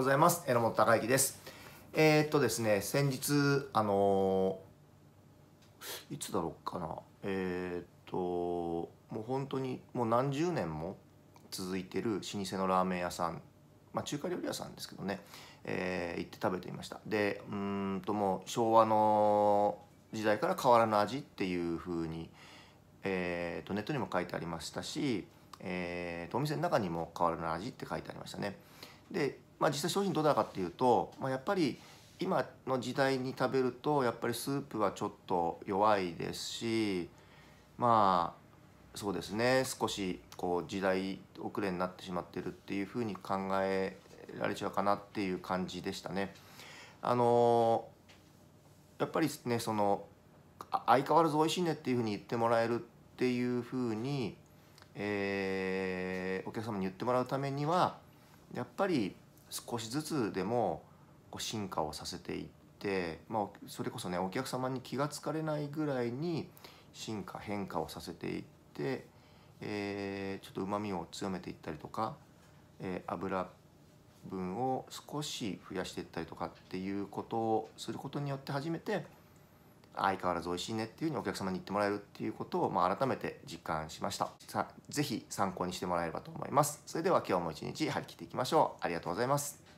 ございます。榎本隆之です。えー、っとですね、先日、あのー、いつだろうかな、えー、っと、もう本当にもう何十年も続いてる老舗のラーメン屋さん、まあ、中華料理屋さんですけどね、え行って食べていました。で、うんともう昭和の時代から変わらぬ味っていう風に、えっとネットにも書いてありましたし、えーとお店の中にも変わらぬ味って書いてありましたね。でまあ、実際商品どうだかっていうと、まあ、やっぱり今の時代に食べるとやっぱりスープはちょっと弱いですしまあそうですね少しこう時代遅れになってしまってるっていうふうに考えられちゃうかなっていう感じでしたね。あのやっぱりねその相変わらず美味しいねっていうふうに言ってもらえるっていうふうに、えー、お客様に言ってもらうためにはやっぱり少しずつでもこう進化をさせていって、まあ、それこそねお客様に気が付かれないぐらいに進化変化をさせていって、えー、ちょっとうまみを強めていったりとか、えー、油分を少し増やしていったりとかっていうことをすることによって初めて相変わらず美味しいねっていう風にお客様に言ってもらえるっていうことを、まあ、改めて実感しましたさ是非参考にしてもらえればと思いますそれでは今日も一日張り切っていきましょうありがとうございます